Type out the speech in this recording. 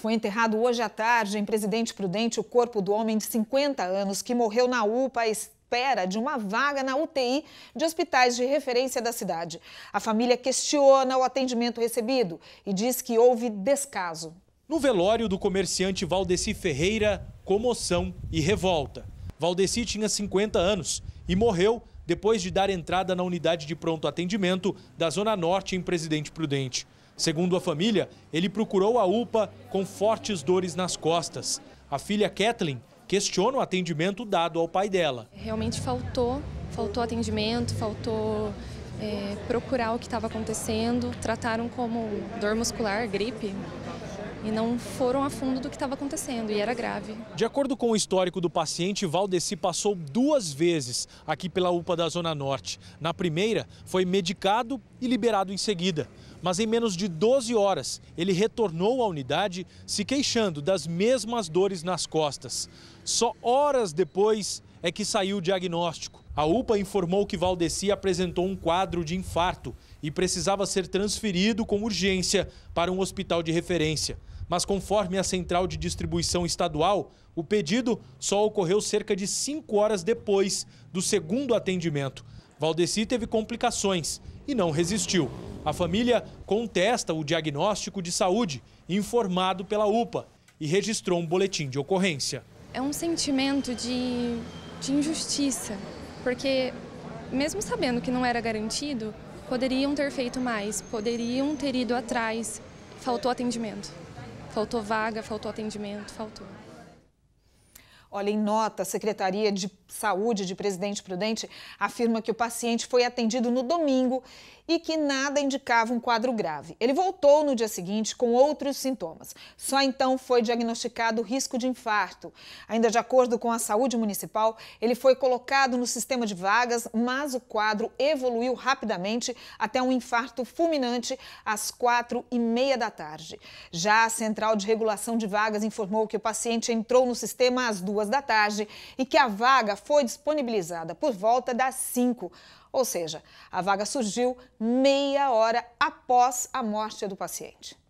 Foi enterrado hoje à tarde em Presidente Prudente o corpo do homem de 50 anos que morreu na UPA espera de uma vaga na UTI de hospitais de referência da cidade. A família questiona o atendimento recebido e diz que houve descaso. No velório do comerciante Valdeci Ferreira, comoção e revolta. Valdeci tinha 50 anos e morreu depois de dar entrada na unidade de pronto atendimento da Zona Norte em Presidente Prudente. Segundo a família, ele procurou a UPA com fortes dores nas costas. A filha Kathleen questiona o atendimento dado ao pai dela. Realmente faltou, faltou atendimento, faltou é, procurar o que estava acontecendo. Trataram como dor muscular, gripe, e não foram a fundo do que estava acontecendo e era grave. De acordo com o histórico do paciente, Valdeci passou duas vezes aqui pela UPA da Zona Norte. Na primeira, foi medicado e liberado em seguida. Mas em menos de 12 horas, ele retornou à unidade se queixando das mesmas dores nas costas. Só horas depois é que saiu o diagnóstico. A UPA informou que Valdeci apresentou um quadro de infarto e precisava ser transferido com urgência para um hospital de referência mas conforme a central de distribuição estadual, o pedido só ocorreu cerca de cinco horas depois do segundo atendimento. Valdeci teve complicações e não resistiu. A família contesta o diagnóstico de saúde informado pela UPA e registrou um boletim de ocorrência. É um sentimento de, de injustiça, porque mesmo sabendo que não era garantido, poderiam ter feito mais, poderiam ter ido atrás, faltou atendimento. Faltou vaga, faltou atendimento, faltou. Olha, em nota, a Secretaria de Saúde de Presidente Prudente afirma que o paciente foi atendido no domingo e que nada indicava um quadro grave. Ele voltou no dia seguinte com outros sintomas. Só então foi diagnosticado risco de infarto. Ainda de acordo com a saúde municipal, ele foi colocado no sistema de vagas, mas o quadro evoluiu rapidamente até um infarto fulminante às quatro e meia da tarde. Já a Central de Regulação de Vagas informou que o paciente entrou no sistema às duas duas da tarde e que a vaga foi disponibilizada por volta das 5. Ou seja, a vaga surgiu meia hora após a morte do paciente.